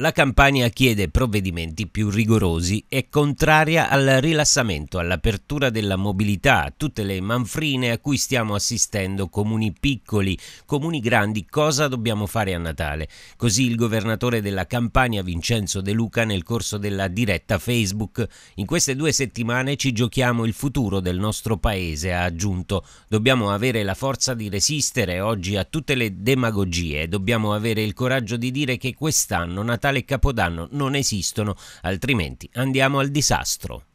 La campagna chiede provvedimenti più rigorosi e contraria al rilassamento, all'apertura della mobilità, a tutte le manfrine a cui stiamo assistendo, comuni piccoli, comuni grandi, cosa dobbiamo fare a Natale? Così il governatore della campagna Vincenzo De Luca nel corso della diretta Facebook. In queste due settimane ci giochiamo il futuro del nostro paese, ha aggiunto. Dobbiamo avere la forza di resistere oggi a tutte le demagogie, dobbiamo avere il coraggio di dire che quest'anno Natale Natale e Capodanno non esistono, altrimenti andiamo al disastro.